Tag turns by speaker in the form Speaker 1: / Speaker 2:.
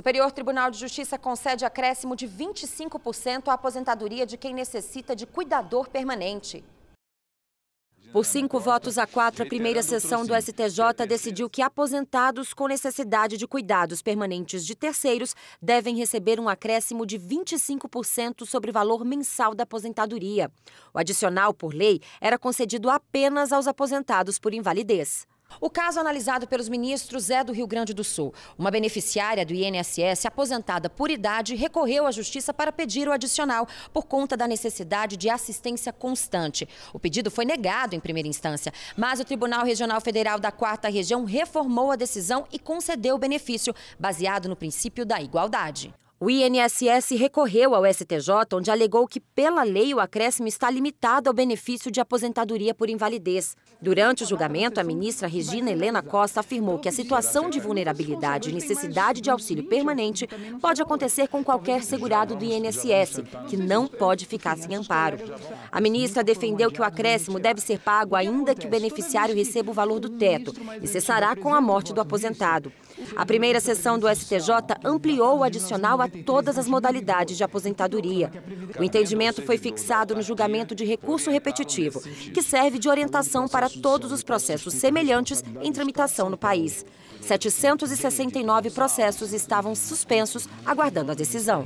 Speaker 1: Superior Tribunal de Justiça concede acréscimo de 25% à aposentadoria de quem necessita de cuidador permanente. Por cinco votos a quatro, a primeira sessão do STJ decidiu que aposentados com necessidade de cuidados permanentes de terceiros devem receber um acréscimo de 25% sobre o valor mensal da aposentadoria. O adicional, por lei, era concedido apenas aos aposentados por invalidez. O caso analisado pelos ministros é do Rio Grande do Sul. Uma beneficiária do INSS, aposentada por idade, recorreu à justiça para pedir o adicional por conta da necessidade de assistência constante. O pedido foi negado em primeira instância, mas o Tribunal Regional Federal da Quarta Região reformou a decisão e concedeu o benefício, baseado no princípio da igualdade. O INSS recorreu ao STJ, onde alegou que, pela lei, o acréscimo está limitado ao benefício de aposentadoria por invalidez. Durante o julgamento, a ministra Regina Helena Costa afirmou que a situação de vulnerabilidade e necessidade de auxílio permanente pode acontecer com qualquer segurado do INSS, que não pode ficar sem amparo. A ministra defendeu que o acréscimo deve ser pago ainda que o beneficiário receba o valor do teto e cessará com a morte do aposentado. A primeira sessão do STJ ampliou o adicional a todas as modalidades de aposentadoria. O entendimento foi fixado no julgamento de recurso repetitivo, que serve de orientação para todos os processos semelhantes em tramitação no país. 769 processos estavam suspensos aguardando a decisão.